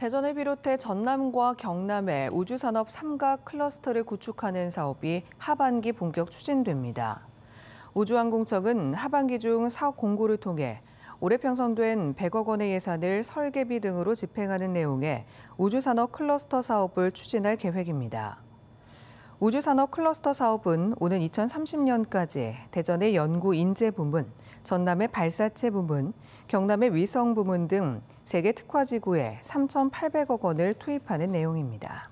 대전을 비롯해 전남과 경남에 우주산업 3각 클러스터를 구축하는 사업이 하반기 본격 추진됩니다. 우주항공청은 하반기 중 사업 공고를 통해 올해 평성된 100억 원의 예산을 설계비 등으로 집행하는 내용의 우주산업 클러스터 사업을 추진할 계획입니다. 우주산업 클러스터 사업은 오는 2030년까지 대전의 연구 인재 부문, 전남의 발사체 부문, 경남의 위성 부문 등 세계 특화지구에 3,800억 원을 투입하는 내용입니다.